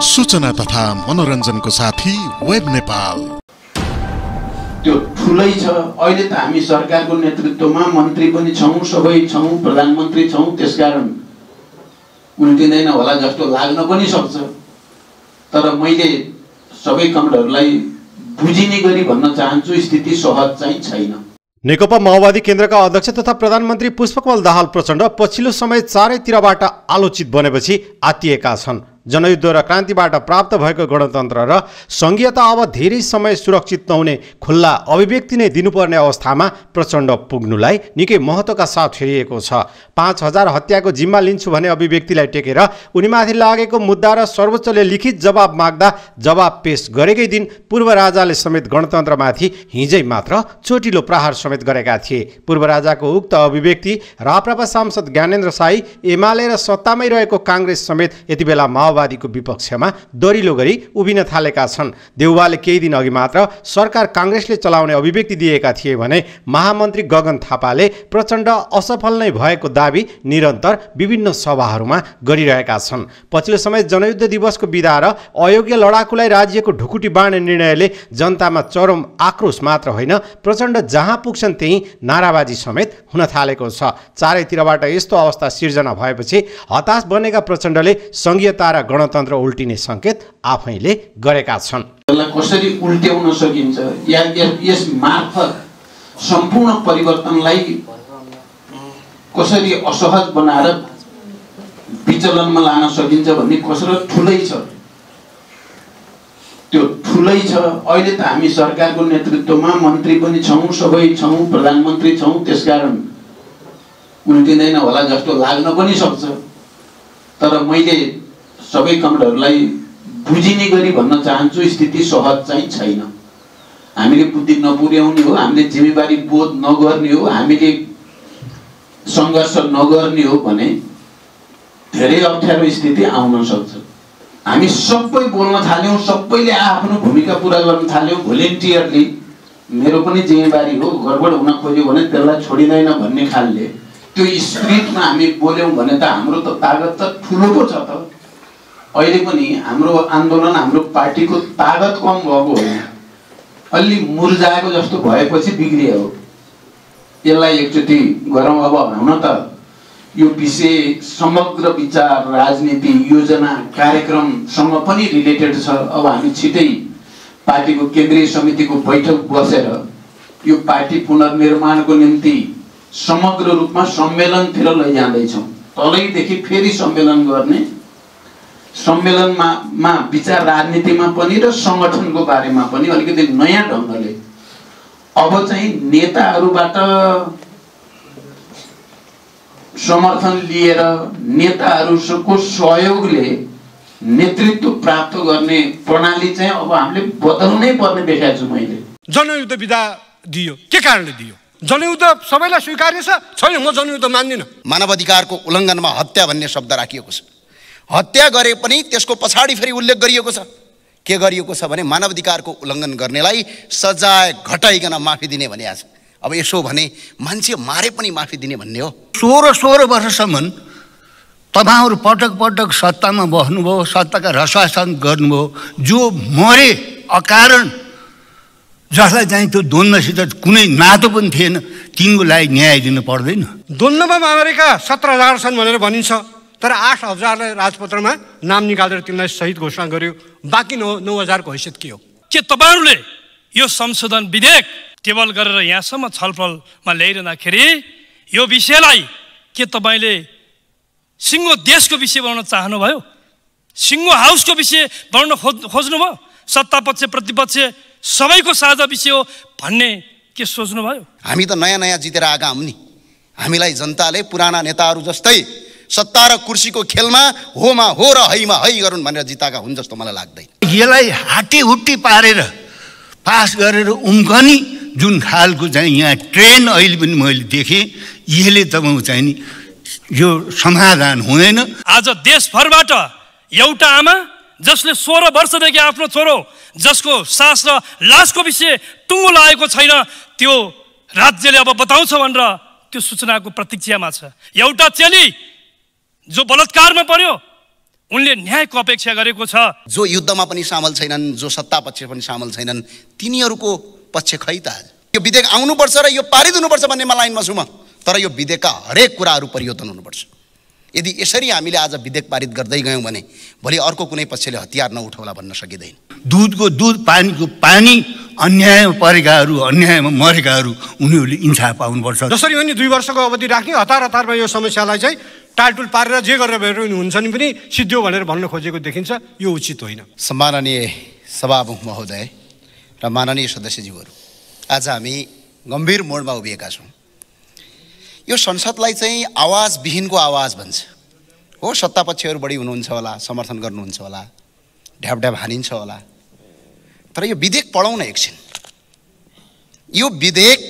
सूचना तथा मनोरञ्जनको साथी वेब नेपाल त्यो ठुलै छ अहिले त हामी सरकारको नेतृत्वमा मन्त्री पनि छौँ सबै छौँ प्रधानमन्त्री छौँ त्यसकारण उल्टिँदैन होला जस्तो लाग्न पनि सक्छ तर मैले सबै कमेन्टहरूलाई बुझिने गरी भन्न चाहन्छु स्थिति सहज चाहिँ छैन नेकपा माओवादी केन्द्रका अध्यक्ष तथा प्रधानमन्त्री पुष्पकमल दाहाल प्रचण्ड पछिल्लो समय चारैतिरबाट आलोचित बनेपछि आत्तिएका छन् जनयुद्ध र क्रान्तिबाट प्राप्त भएको गणतन्त्र र सङ्घीयता अब धेरै समय सुरक्षित नहुने खुल्ला अभिव्यक्ति नै दिनुपर्ने अवस्थामा प्रचण्ड पुग्नुलाई निकै महत्त्वका साथ हेरिएको छ पाँच हजार हत्याको जिम्मा लिन्छु भने अभिव्यक्तिलाई टेकेर उनीमाथि लागेको मुद्दा र सर्वोच्चले लिखित जवाब माग्दा जवाब पेश गरेकै दिन पूर्व राजाले समेत गणतन्त्रमाथि हिजै मात्र चोटिलो प्रहार समेत गरेका थिए पूर्व राजाको उक्त अभिव्यक्ति राप्रपा सांसद ज्ञानेन्द्र साई एमाले र सत्तामै रहेको काङ्ग्रेस समेत यति बेला माओ माओवादीको विपक्षमा दरिलो गरी उभिन थालेका छन् देउवाले केही दिन अघि मात्र सरकार काङ्ग्रेसले चलाउने अभिव्यक्ति दिएका थिए भने महामन्त्री गगन थापाले प्रचण्ड असफल नै भएको दावी निरन्तर विभिन्न सभाहरूमा गरिरहेका छन् पछिल्लो समय जनयुद्ध दिवसको विदा र अयोग्य लडाकुलाई राज्यको ढुकुटी बाँड्ने निर्णयले जनतामा चरम आक्रोश मात्र होइन प्रचण्ड जहाँ पुग्छन् त्यहीँ नाराबाजी समेत हुन थालेको छ चारैतिरबाट यस्तो अवस्था सिर्जना भएपछि हताश बनेका प्रचण्डले सङ्घीयता र गणतन्त्र उल्टिने सङ्केत आफैले गरेका छन् कसरी उल्ट्याउन सकिन्छ या यस मार्फत सम्पूर्ण परिवर्तनलाई कसरी असहज बनाएर विचलनमा लान सकिन्छ भन्ने कसरत ठुलै छ त्यो ठुलै छ अहिले त हामी सरकारको नेतृत्वमा मन्त्री पनि छौँ सबै छौँ प्रधानमन्त्री छौँ त्यसकारण उल्टिँदैन होला जस्तो लाग्न पनि सक्छ तर मैले सबै कमेन्टहरूलाई बुझिने गरी भन्न चाहन्छु स्थिति सहज चाहिँ छैन हामीले बुद्धि नपुर्याउने हो हामीले जिम्मेवारी बोध नगर्ने हो हामीले सङ्घर्ष नगर्ने हो भने धेरै अप्ठ्यारो स्थिति आउन सक्छ हामी सबै बोल्न थाल्यौँ सबैले आफ्नो भूमिका पुरा गर्न थाल्यौँ भोलिन्टियरले मेरो पनि जिम्मेवारी हो गडबड हुन खोज्यो भने त्यसलाई छोडिँदैन भन्ने खालले त्यो स्पिरिटमा हामी बोल्यौँ भने त हाम्रो त तागत त ठुलो पो छ त अहिले पनि हाम्रो आन्दोलन हाम्रो पार्टीको तागत कम भएको होइन अलि मुर्जाएको जस्तो भएपछि बिग्रियो हो यसलाई एकचोटि गरौँ अब हुन त यो विषय समग्र विचार राजनीति योजना कार्यक्रमसँग पनि रिलेटेड छ अब हामी छिटै पार्टीको केन्द्रीय समितिको बैठक बसेर यो पार्टी पुनर्निर्माणको निम्ति समग्र रूपमा सम्मेलनतिर लैजाँदैछौँ तलैदेखि फेरि सम्मेलन गर्ने सम्मेलनमा विचार राजनीतिमा पनि र सङ्गठनको बारेमा पनि अलिकति नयाँ ढङ्गले अब चाहिँ नेताहरूबाट समर्थन लिएर नेताहरूको सहयोगले नेतृत्व प्राप्त गर्ने प्रणाली चाहिँ अब हामीले बदल्नै पर्ने देखाएको छु मैले जनयुद्ध विधा दियो के कारणले दियो जनयुद्ध सबैलाई स्वीकार्य छैन म जनयुद्ध मान्दिनँ मानव अधिकारको उल्लङ्घनमा हत्या भन्ने शब्द राखिएको छ हत्या गरे पनि त्यसको पछाडि फेरि उल्लेख गरिएको छ के गरिएको छ भने मानवाधिकारको उल्लङ्घन गर्नेलाई सजाय घटाइकन माफी दिने भनिएको छ अब यसो भने मान्छे मारे पनि माफी दिने भन्ने हो सोह्र सोह्र वर्षसम्म तपाईँहरू पटक पटक सत्तामा बस्नुभयो सत्ताका रसासन गर्नुभयो जो मरे अकारण जसलाई चाहिँ त्यो द्वन्द्वसित कुनै नातो पनि थिएन तिनको लागि न्याय दिनु पर्दैन द्वन्द्वमा मारेका सत्र हजार छन् भनेर भनिन्छ तर आठ हजारलाई राजपत्रमा नाम निकालेर तिनलाई सहित घोषणा गर्यो बाँकी नौ नौ हजारको हैसियत के हो के तपाईँहरूले यो संशोधन विधेयक टेबल गरेर यहाँसम्म छलफलमा ल्याइरहँदाखेरि यो विषयलाई के तपाईँले सिङ्गो देशको विषय बनाउन चाहनुभयो सिङ्गो हाउसको विषय बनाउन खोज खोज्नुभयो सत्ता पक्ष प्रतिपक्ष सबैको साझा विषय हो भन्ने के सोच्नुभयो हामी त नयाँ नयाँ जितेर आएका हौँ नि हामीलाई जनताले पुराना नेताहरू जस्तै सत्ता र कुर्सीको खेलमा होमा हो र हैमा है गरून् भनेर जिताएका हुन् जस्तो मलाई लाग्दैन यसलाई हुट्टी पारेर पास गरेर उम्कनी जुन खालको चाहिँ यहाँ ट्रेन अहिले पनि मैले देखेँ यसले त म चाहिँ नि यो समाधान हुँदैन आज देशभरबाट एउटा आमा जसले सोह्र वर्षदेखि आफ्नो छोरो जसको सास र लासको विषय टुङ्गो लागेको छैन त्यो राज्यले अब बताउँछ भनेर त्यो सूचनाको प्रतीक्षामा छ एउटा चेली जो बलात्कारमा पर्यो उनले न्यायको अपेक्षा गरेको छ जो युद्धमा पनि सामेल छैनन् जो सत्ता पक्ष पनि सामेल छैनन् तिनीहरूको पक्ष खै त यो विधेयक आउनुपर्छ र यो पारित हुनुपर्छ भन्ने म लाइनमा छु म तर यो विधेयकका हरेक कुराहरू परिवर्तन हुनुपर्छ यदि यसरी हामीले आज विधेयक पारित गर्दै गयौँ भने भोलि अर्को कुनै पक्षले हतियार नउठाउला भन्न सकिँदैन दुधको दुध पानीको पानी अन्यायमा परेकाहरू अन्यायमा मरेकाहरू उनीहरूले इन्साफ पाउनुपर्छ जसरी पनि दुई वर्षको अवधि राख्ने हतार हतारमा यो समस्यालाई चाहिँ टालटुल पारेर जे गरेर भएर हुन्छ नि पनि सिद्धियो भनेर भन्न खोजेको देखिन्छ यो उचित होइन सम्माननीय सभामुख महोदय र माननीय सदस्यज्यूहरू आज हामी गम्भीर मोडमा उभिएका छौँ यो संसदलाई चाहिँ आवाजविहीनको आवाज भन्छ हो सत्तापक्षहरू बढी हुनुहुन्छ होला समर्थन गर्नुहुन्छ होला ढ्याप हानिन्छ होला तर यो विधेयक पढाउन एकछिन यो विधेयक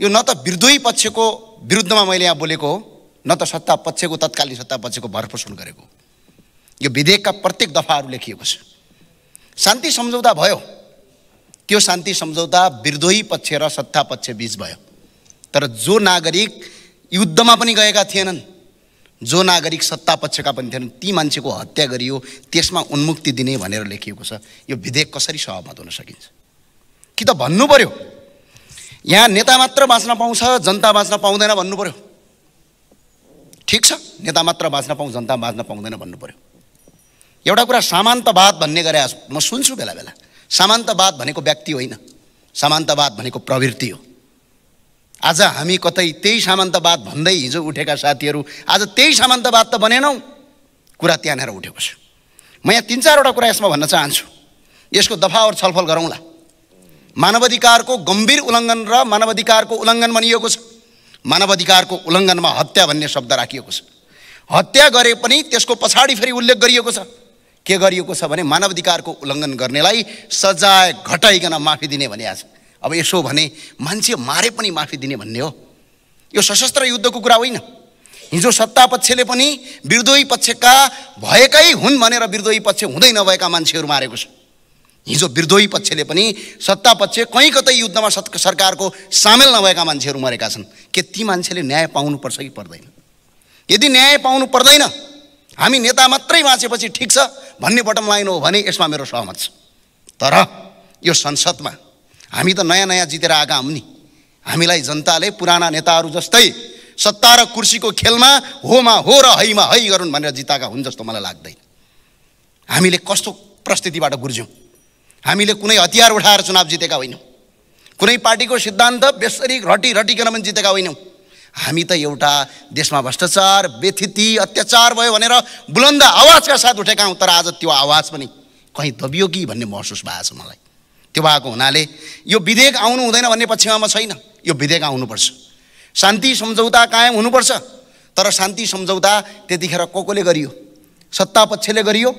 यो न त विरुद्धै पक्षको विरुद्धमा मैले यहाँ बोलेको हो न त सत्ता पक्षको तत्कालीन सत्ता पक्षको भरपोषण गरेको यो विधेयकका प्रत्येक दफाहरू लेखिएको छ शान्ति सम्झौता भयो त्यो शान्ति सम्झौता विद्रोही पक्ष र सत्ता पक्ष बिच भयो तर जो नागरिक युद्धमा पनि गएका थिएनन् जो नागरिक सत्ता पक्षका पनि थिएनन् ती मान्छेको हत्या गरियो त्यसमा उन्मुक्ति दिने भनेर लेखिएको छ यो विधेयक कसरी सहमत हुन सकिन्छ कि त भन्नु पऱ्यो यहाँ नेता मात्र बाँच्न पाउँछ जनता बाँच्न पाउँदैन भन्नु पऱ्यो ठिक छ नेता मात्र बाँच्न पाउँ जनता बाँच्न पाउँदैन भन्नु पऱ्यो एउटा कुरा सामान्तवाद भन्ने गरे म सुन्छु बेला बेला सामान्तवाद भनेको व्यक्ति होइन सामान्तवाद भनेको प्रवृत्ति हो आज हामी कतै त्यही सामान्तवाद भन्दै हिजो उठेका साथीहरू आज त्यही सामान्तवाद त बनेनौँ कुरा त्यहाँनिर उठेको छु म यहाँ तिन चारवटा कुरा यसमा भन्न चाहन्छु यसको दफावर छलफल गरौँला मानवाधिकारको गम्भीर उल्लङ्घन र मानवाधिकारको उल्लङ्घन भनिएको छ मानव अधिकारको उल्लङ्घनमा हत्या भन्ने शब्द राखिएको छ हत्या गरे पनि त्यसको पछाडि फेरि उल्लेख गरिएको छ के गरिएको छ भने मानव अधिकारको उल्लङ्घन गर्नेलाई सजाय घटाइकन माफी दिने भनिएको छ अब यसो भने मान्छे मारे पनि माफी दिने भन्ने हो यो सशस्त्र युद्धको कुरा होइन हिजो सत्ता पक्षले पनि विरोधी पक्षका भएकै हुन् भनेर विरोधी पक्ष हुँदै नभएका मान्छेहरू मारेको छ हिजो विरोधी पक्षले पनि सत्ता पक्ष कहीँ कतै युद्धमा सत् सरकारको सामेल नभएका मान्छेहरू मरेका छन् के ती मान्छेले न्याय पाउनुपर्छ कि पर्दैन यदि न्याय पाउनु पर्दैन हामी नेता मात्रै बाँचेपछि ठिक छ भन्ने बटम लाइन हो भने यसमा मेरो सहमत छ तर यो संसदमा हामी त नयाँ नयाँ जितेर आएका हौँ नि हामीलाई जनताले पुराना नेताहरू जस्तै सत्ता र कुर्सीको खेलमा होमा हो र हैमा है गरून् भनेर जिताएका हुन् जस्तो मलाई लाग्दैन हामीले कस्तो परिस्थितिबाट गुर्ज्यौँ हामीले कुनै हतियार उठाएर चुनाव जितेका होइनौँ कुनै पार्टीको सिद्धान्त बेसरी रटी रटिकन पनि जितेका होइनौँ हामी त एउटा देशमा भ्रष्टाचार व्यथिति अत्याचार भयो भनेर बुलन्द आवाजका साथ उठेका हौँ तर आज त्यो आवाज पनि कहीँ दबियो कि भन्ने महसुस भएको छ मलाई त्यो भएको हुनाले यो विधेयक आउनु हुँदैन भन्ने पक्षमा छैन यो विधेयक आउनुपर्छ शान्ति सम्झौता कायम हुनुपर्छ तर शान्ति सम्झौता त्यतिखेर को कोले गरियो पक्षले गरियो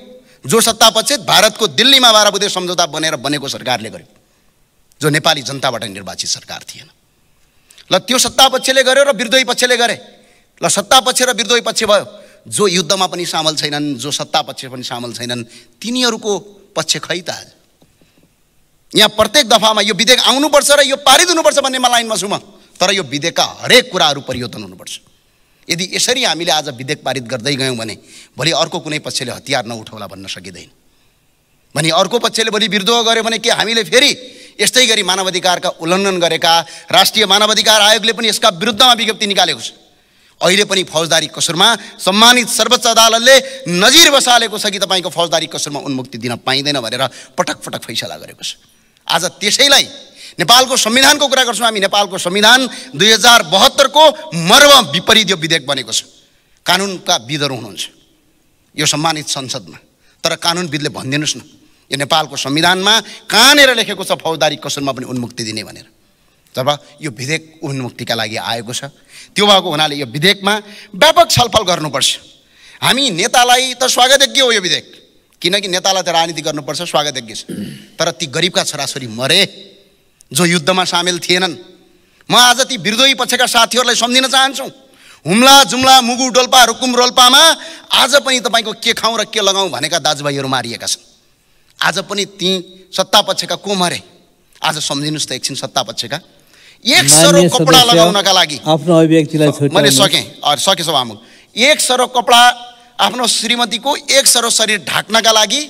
जो सत्ता सत्तापक्षित भारतको दिल्लीमा बाह्र बुधे सम्झौता बनेर बनेको सरकारले गर्यो जो नेपाली जनताबाट निर्वाचित सरकार थिएन ल त्यो सत्तापक्षले गर्यो र विद्रोही पक्षले गरे ल सत्ता पक्ष र विद्रोही पक्ष भयो जो युद्धमा पनि सामेल छैनन् जो सत्ता पक्ष पनि सामेल छैनन् तिनीहरूको पक्ष खै त आज यहाँ प्रत्येक दफामा यो विधेयक आउनुपर्छ र यो पारित हुनुपर्छ म लाइनमा छु म तर यो विधेयकका हरेक कुराहरू परिवर्तन हुनुपर्छ यदि यसरी हामीले आज विधेयक पारित गर्दै गयौँ भने भोलि अर्को कुनै पक्षले हतियार नउठाउला भन्न सकिँदैन भने अर्को पक्षले भोलि विद्रोह गर्यो भने के हामीले फेरि यस्तै गरी मानवाधिकारका उल्लङ्घन गरेका राष्ट्रिय मानवाधिकार आयोगले पनि यसका विरुद्धमा विज्ञप्ति निकालेको छ अहिले पनि फौजदारी कसुरमा सम्मानित सर्वोच्च अदालतले नजिर बसालेको छ कि तपाईँको फौजदारी कसुरमा उन्मुक्ति दिन पाइँदैन भनेर पटक पटक फैसला गरेको छ आज त्यसैलाई नेपालको संविधानको कुरा गर्छौँ हामी नेपालको संविधान दुई हजार बहत्तरको मर्म विपरीत यो विधेयक बनेको छ कानुनका विदहरू हुनुहुन्छ यो सम्मानित संसदमा तर कानुनविदले भनिदिनुहोस् न यो नेपालको संविधानमा कहाँनिर लेखेको छ फौजदारी कसुरमा पनि उन्मुक्ति दिने भनेर जब यो विधेयक उन्मुक्तिका लागि आएको छ त्यो भएको हुनाले यो विधेयकमा व्यापक छलफल गर्नुपर्छ हामी नेतालाई त स्वागतज्ञ हो यो विधेयक किनकि नेतालाई त राजनीति गर्नुपर्छ स्वागत यज्ञ तर ती गरिबका छोराछोरी मरे जो युद्धमा सामेल थिएनन् म आज ती विद्रोही पक्षका साथीहरूलाई सम्झिन चाहन्छु हुम्ला जुम्ला मुगु डोल्पा रुकुम रोल्पामा आज पनि तपाईँको के खाउँ र के लगाउँ भनेका दाजुभाइहरू मारिएका छन् आज पनि ती सत्ता पक्षका को मरे आज सम्झिनुहोस् त एकछिन सत्ता पक्षका एक सरो कपडा लगाउनका लागि आफ्नो अभिव्यक्तिलाई मैले सकेँ सकेँ सभामुख एक सरो कपडा आफ्नो श्रीमतीको एक सरो शरीर ढाक्नका लागि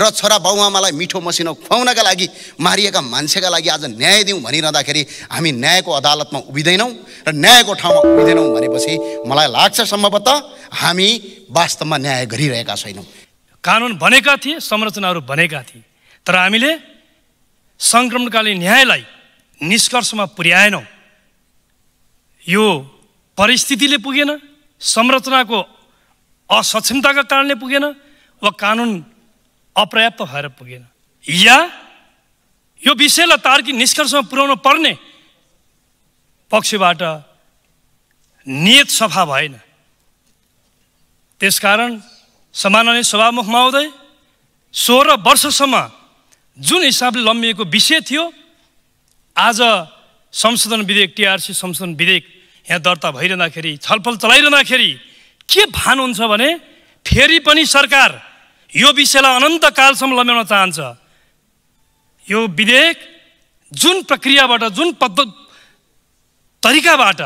र छोरा बाउआमालाई मिठो मसिनो खुवाउनका लागि मारिएका मान्छेका लागि आज न्याय दिउँ भनिरहँदाखेरि हामी न्यायको अदालतमा उभिँदैनौँ र न्यायको ठाउँमा उभिँदैनौँ भनेपछि मलाई लाग्छ सम्भवतः हामी वास्तवमा न्याय गरिरहेका छैनौँ कानुन बनेका थिए संरचनाहरू बनेका थिए तर हामीले सङ्क्रमणकालीन न्यायलाई निष्कर्षमा पुर्याएनौँ यो परिस्थितिले पुगेन संरचनाको असक्षमताका कारणले पुगेन वा कानुन अपर्याप्त भएर पुगेन या यो विषयलाई तार्किक निष्कर्षमा पुर्याउन पर्ने पक्षबाट नियत सफा भएन त्यसकारण सामान्य सभामुखमा आउँदै सोह्र वर्षसम्म जुन हिसाबले लम्बिएको विषय थियो आज संशोधन विधेयक टिआरसी संशोधन विधेयक यहाँ दर्ता भइरहँदाखेरि छलफल चलाइरहँदाखेरि के भान हुन्छ भने फेरि पनि सरकार यो विषयलाई अनन्त कालसम्म लम्ब्याउन चाहन्छ यो विधेयक जुन प्रक्रियाबाट जुन पद्ध तरिकाबाट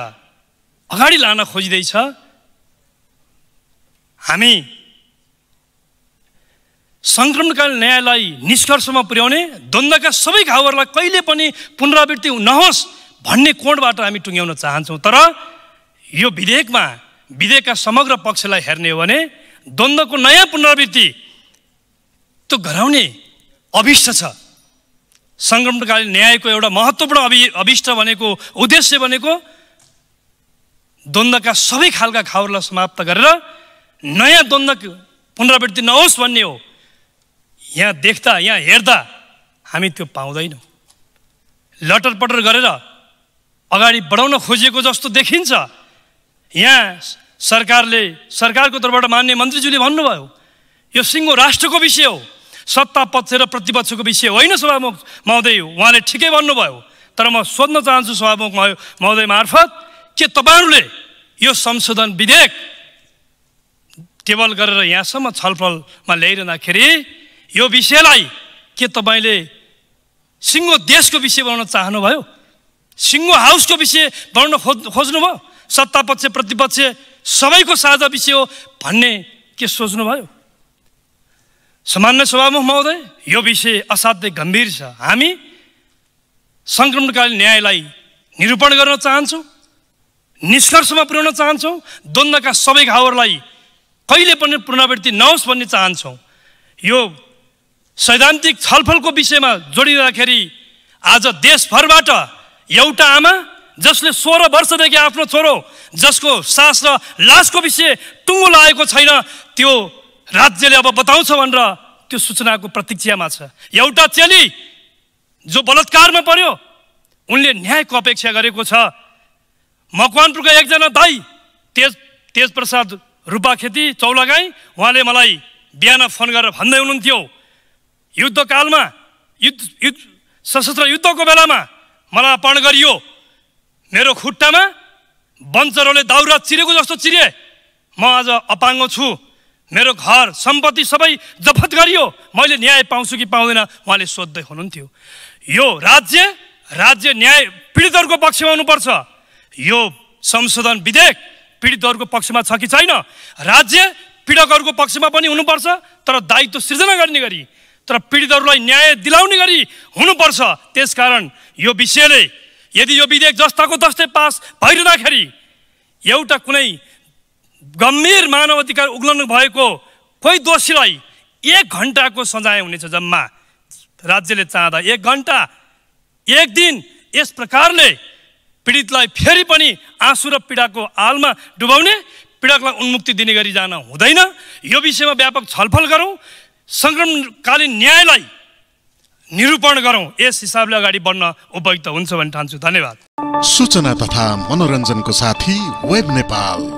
अगाडि लान खोजिँदैछ हामी सङ्क्रमणकालीन न्यायलाई निष्कर्षमा पुर्याउने द्वन्द्वका सबै घाउहरूलाई कहिले पनि पुनरावृत्ति नहोस् भन्ने कोणबाट हामी टुङ्ग्याउन चाहन्छौँ तर यो विधेयकमा विधेयकका समग्र पक्षलाई हेर्ने हो भने द्वन्द्वको नयाँ पुनरावृत्ति त्यो गराउने अभिष्ट छ सङ्क्रमणकालीन न्यायको एउटा महत्त्वपूर्ण अभि अभिष्ट भनेको उद्देश्य भनेको द्वन्द्वका सबै खालका घाउहरूलाई समाप्त गरेर नयाँ द्वन्द्व पुनरावृत्ति नहोस् भन्ने हो यहाँ देख्दा यहाँ हेर्दा हामी त्यो पाउँदैनौँ लटरपटर गरेर अगाडि बढाउन खोजिएको जस्तो देखिन्छ यहाँ सरकारले सरकारको तर्फबाट मान्य मन्त्रीज्यूले भन्नुभयो यो सिङ्गो राष्ट्रको विषय हो सत्ता पक्ष र प्रतिपक्षको विषय होइन सभामुख महोदय उहाँले ठिकै भन्नुभयो तर म सोध्न चाहन्छु सभामुख महोदय मार्फत के तपाईँहरूले यो संशोधन विधेयक टेबल गरेर यहाँसम्म छलफलमा ल्याइरहँदाखेरि यो विषयलाई के तपाईँले सिङ्गो देशको विषय बनाउन चाहनुभयो सिङ्गो हाउसको विषय बनाउन खोज्नुभयो सत्ता पक्ष प्रतिपक्ष सबैको साझा विषय हो भन्ने के सोच्नुभयो सामान्य सभामुख महोदय यो विषय असाध्यै गम्भीर छ हामी सङ्क्रमणकालीन न्यायलाई निरूपण गर्न चाहन्छौँ निष्कर्षमा पुर्याउन चाहन्छौँ द्वन्द्वका सबै घाउहरूलाई कहिले पनि पुनरावृत्ति नहोस् भन्ने चाहन्छौँ यो सैद्धान्तिक छलफलको विषयमा जोडिँदाखेरि आज देशभरबाट एउटा आमा जसले सोह्र वर्षदेखि आफ्नो छोरो जसको सास र लासको विषय टुङ्गो लागेको छैन त्यो राज्यले अब बताउँछ भनेर त्यो सूचनाको प्रतीक्षामा छ एउटा चेली जो बलात्कारमा पर्यो उनले न्यायको अपेक्षा गरेको छ मकवानपुरको एकजना दाई तेज तेजप्रसाद प्रसाद रूपा खेती चौलागाई उहाँले मलाई बिहान फोन गरेर भन्दै हुनुहुन्थ्यो युद्धकालमा युद्ध युद्ध सशस्त्र युद्धको बेलामा मलाई अपहरण गरियो मेरो खुट्टामा बन्चरोले दाउरा चिरेको जस्तो चिरे म आज अपाङ्गो छु मेरो घर सम्पत्ति सबै जफत गरियो मैले न्याय पाउँछु कि पाउँदैन उहाँले सोध्दै हुनुहुन्थ्यो यो राज्य राज्य न्याय पीडितहरूको पक्षमा हुनुपर्छ यो संशोधन विधेयक पीडितहरूको पक्षमा छ कि छैन राज्य पीडकहरूको पक्षमा पनि हुनुपर्छ तर दायित्व सिर्जना गर्ने गरी तर पीडितहरूलाई न्याय दिलाउने गरी हुनुपर्छ त्यसकारण यो विषयले यदि यो विधेयक जस्ताको तस्तै पास भइरहँदाखेरि एउटा कुनै गम्भीर मानव अधिकार उग्लन भएको कोही दोषीलाई एक घन्टाको सजाय हुनेछ जम्मा राज्यले चाहँदा एक घन्टा एक दिन यस प्रकारले पीडितलाई फेरि पनि आँसु र पीडाको आलमा डुबाउने पीडकलाई उन्मुक्ति दिने गरी जान हुँदैन यो विषयमा व्यापक छलफल गरौँ सङ्क्रमणकालीन न्यायलाई निरूपण गरौँ यस हिसाबले अगाडि बढ्न उपयुक्त हुन्छ भन्ने ठान्छु धन्यवाद सूचना तथा मनोरञ्जनको साथी वेब नेपाल